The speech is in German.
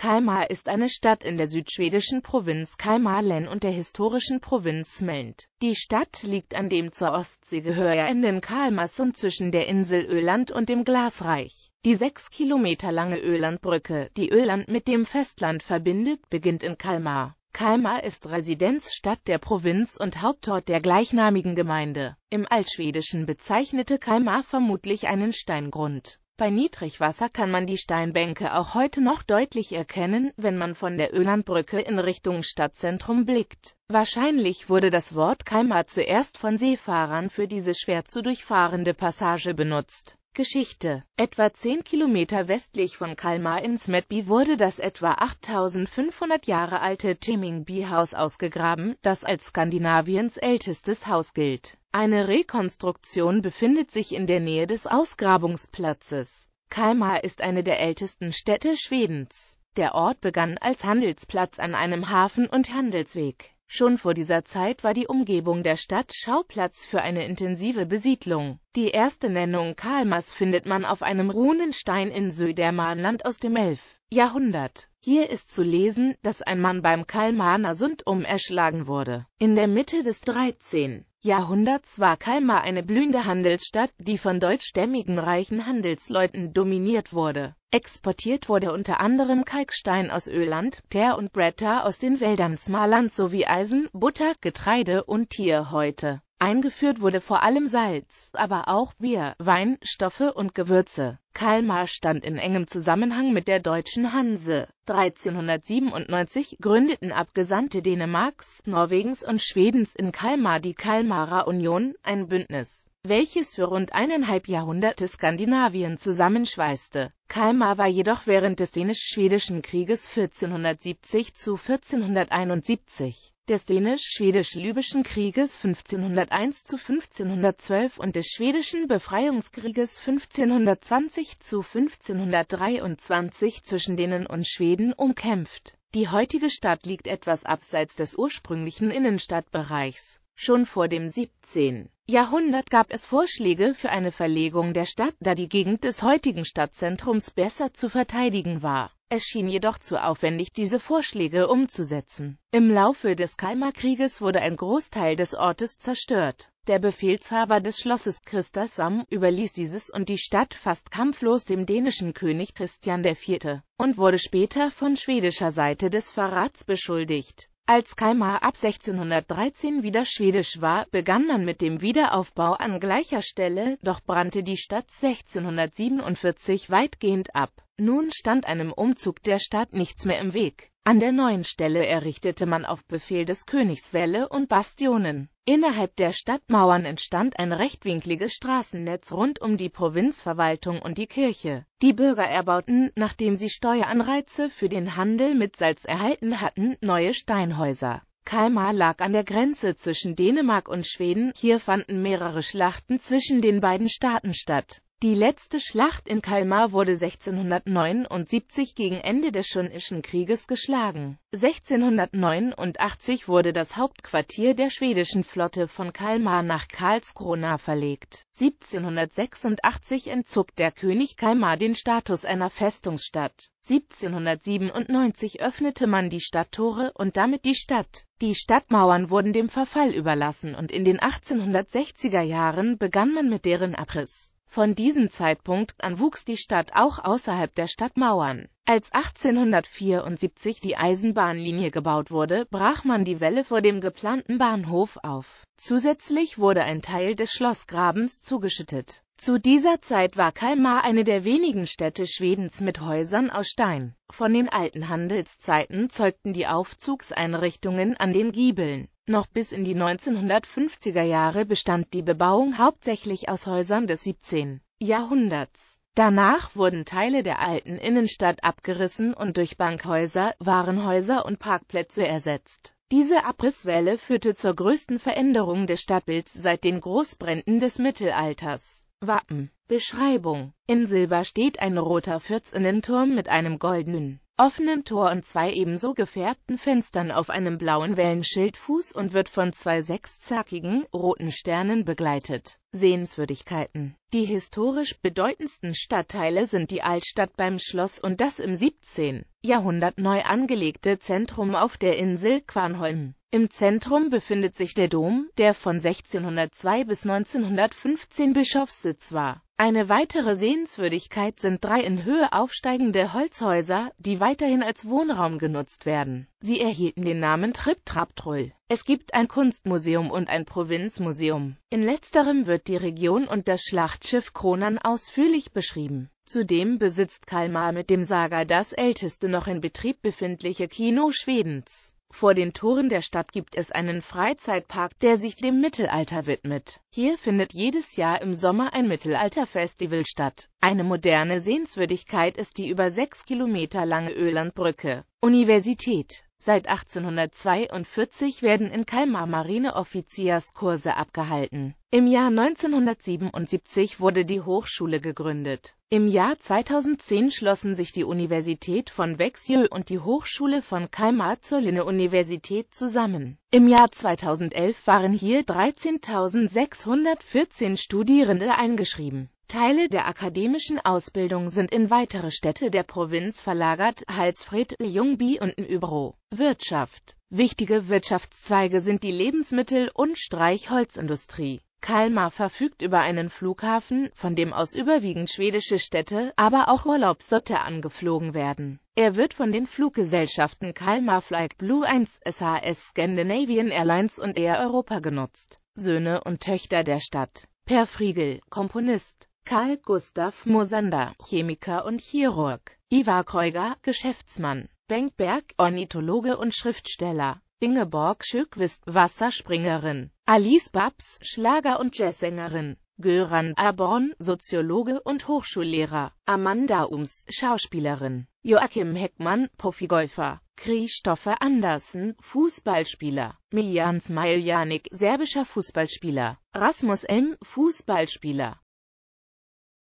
Kalmar ist eine Stadt in der südschwedischen Provinz Kalmar-Län und der historischen Provinz Småland. Die Stadt liegt an dem zur Ostsee gehörenden Kalmarsund zwischen der Insel Öland und dem Glasreich. Die sechs Kilometer lange Ölandbrücke, die Öland mit dem Festland verbindet, beginnt in Kalmar. Kalmar ist Residenzstadt der Provinz und Hauptort der gleichnamigen Gemeinde. Im Altschwedischen bezeichnete Kalmar vermutlich einen Steingrund. Bei Niedrigwasser kann man die Steinbänke auch heute noch deutlich erkennen, wenn man von der Ölandbrücke in Richtung Stadtzentrum blickt. Wahrscheinlich wurde das Wort Keimer zuerst von Seefahrern für diese schwer zu durchfahrende Passage benutzt. Geschichte. Etwa 10 Kilometer westlich von Kalmar in Smetby wurde das etwa 8500 Jahre alte Temingby-Haus ausgegraben, das als Skandinaviens ältestes Haus gilt. Eine Rekonstruktion befindet sich in der Nähe des Ausgrabungsplatzes. Kalmar ist eine der ältesten Städte Schwedens. Der Ort begann als Handelsplatz an einem Hafen und Handelsweg. Schon vor dieser Zeit war die Umgebung der Stadt Schauplatz für eine intensive Besiedlung. Die erste Nennung Kalmars findet man auf einem Runenstein in Södermanland aus dem 11. Jahrhundert. Hier ist zu lesen, dass ein Mann beim Kalmaner Sund erschlagen wurde. In der Mitte des 13. Jahrhunderts war Kalmar eine blühende Handelsstadt, die von deutschstämmigen reichen Handelsleuten dominiert wurde. Exportiert wurde unter anderem Kalkstein aus Öland, Teer und Bretter aus den Wäldern Smaland sowie Eisen, Butter, Getreide und Tierhäute. Eingeführt wurde vor allem Salz, aber auch Bier, Wein, Stoffe und Gewürze. Kalmar stand in engem Zusammenhang mit der deutschen Hanse. 1397 gründeten Abgesandte Dänemarks, Norwegens und Schwedens in Kalmar die Kalmarer Union, ein Bündnis welches für rund eineinhalb Jahrhunderte Skandinavien zusammenschweißte. Kalmar war jedoch während des Dänisch-Schwedischen Krieges 1470 zu 1471, des Dänisch-Schwedisch-Libyschen Krieges 1501 zu 1512 und des Schwedischen Befreiungskrieges 1520 zu 1523 zwischen denen und Schweden umkämpft. Die heutige Stadt liegt etwas abseits des ursprünglichen Innenstadtbereichs Schon vor dem 17. Jahrhundert gab es Vorschläge für eine Verlegung der Stadt, da die Gegend des heutigen Stadtzentrums besser zu verteidigen war. Es schien jedoch zu aufwendig, diese Vorschläge umzusetzen. Im Laufe des Kalmarkrieges wurde ein Großteil des Ortes zerstört. Der Befehlshaber des Schlosses Christa Sam überließ dieses und die Stadt fast kampflos dem dänischen König Christian IV. und wurde später von schwedischer Seite des Verrats beschuldigt. Als Kalmar ab 1613 wieder schwedisch war, begann man mit dem Wiederaufbau an gleicher Stelle, doch brannte die Stadt 1647 weitgehend ab nun stand einem Umzug der Stadt nichts mehr im Weg. An der neuen Stelle errichtete man auf Befehl des Königs Wälle und Bastionen. Innerhalb der Stadtmauern entstand ein rechtwinkliges Straßennetz rund um die Provinzverwaltung und die Kirche. Die Bürger erbauten, nachdem sie Steueranreize für den Handel mit Salz erhalten hatten, neue Steinhäuser. Kalmar lag an der Grenze zwischen Dänemark und Schweden, hier fanden mehrere Schlachten zwischen den beiden Staaten statt. Die letzte Schlacht in Kalmar wurde 1679 gegen Ende des Schonischen Krieges geschlagen. 1689 wurde das Hauptquartier der schwedischen Flotte von Kalmar nach Karlskrona verlegt. 1786 entzog der König Kalmar den Status einer Festungsstadt. 1797 öffnete man die Stadttore und damit die Stadt. Die Stadtmauern wurden dem Verfall überlassen und in den 1860er Jahren begann man mit deren Abriss. Von diesem Zeitpunkt an wuchs die Stadt auch außerhalb der Stadtmauern. Als 1874 die Eisenbahnlinie gebaut wurde, brach man die Welle vor dem geplanten Bahnhof auf. Zusätzlich wurde ein Teil des Schlossgrabens zugeschüttet. Zu dieser Zeit war Kalmar eine der wenigen Städte Schwedens mit Häusern aus Stein. Von den alten Handelszeiten zeugten die Aufzugseinrichtungen an den Giebeln. Noch bis in die 1950er Jahre bestand die Bebauung hauptsächlich aus Häusern des 17. Jahrhunderts. Danach wurden Teile der alten Innenstadt abgerissen und durch Bankhäuser, Warenhäuser und Parkplätze ersetzt. Diese Abrisswelle führte zur größten Veränderung des Stadtbilds seit den Großbränden des Mittelalters. Wappen Beschreibung In Silber steht ein roter Vierzinnenturm mit einem goldenen offenen Tor und zwei ebenso gefärbten Fenstern auf einem blauen Wellenschildfuß und wird von zwei sechszackigen, roten Sternen begleitet Sehenswürdigkeiten Die historisch bedeutendsten Stadtteile sind die Altstadt beim Schloss und das im 17. Jahrhundert neu angelegte Zentrum auf der Insel Quanholm. Im Zentrum befindet sich der Dom, der von 1602 bis 1915 Bischofssitz war. Eine weitere Sehenswürdigkeit sind drei in Höhe aufsteigende Holzhäuser, die weiterhin als Wohnraum genutzt werden Sie erhielten den Namen Trip Trap Es gibt ein Kunstmuseum und ein Provinzmuseum. In letzterem wird die Region und das Schlachtschiff Kronan ausführlich beschrieben. Zudem besitzt Kalmar mit dem Saga das älteste noch in Betrieb befindliche Kino Schwedens. Vor den Toren der Stadt gibt es einen Freizeitpark, der sich dem Mittelalter widmet. Hier findet jedes Jahr im Sommer ein Mittelalterfestival statt. Eine moderne Sehenswürdigkeit ist die über sechs Kilometer lange Ölandbrücke. Universität Seit 1842 werden in Kalmar Marineoffizierskurse abgehalten. Im Jahr 1977 wurde die Hochschule gegründet. Im Jahr 2010 schlossen sich die Universität von Växjö und die Hochschule von Kalmar zur Linne-Universität zusammen. Im Jahr 2011 waren hier 13.614 Studierende eingeschrieben. Teile der akademischen Ausbildung sind in weitere Städte der Provinz verlagert, Halsfried, Ljungby und Nübro. Wirtschaft Wichtige Wirtschaftszweige sind die Lebensmittel- und Streichholzindustrie. Kalmar verfügt über einen Flughafen, von dem aus überwiegend schwedische Städte, aber auch Urlaubsorte angeflogen werden. Er wird von den Fluggesellschaften Kalmar Flight Blue 1 SAS Scandinavian Airlines und Air Europa genutzt. Söhne und Töchter der Stadt. Per Friegel, Komponist Karl Gustav Mosander, Chemiker und Chirurg, Ivar Kreuger, Geschäftsmann, Berg, Ornithologe und Schriftsteller, Ingeborg Schöckwist, Wasserspringerin, Alice Babs, Schlager- und Jazzsängerin, Göran Aborn, Soziologe und Hochschullehrer, Amanda Ums, Schauspielerin, Joachim Heckmann, Profigolfer, Christophe Andersen, Fußballspieler, Miljan Smiljanic, serbischer Fußballspieler, Rasmus M., Fußballspieler,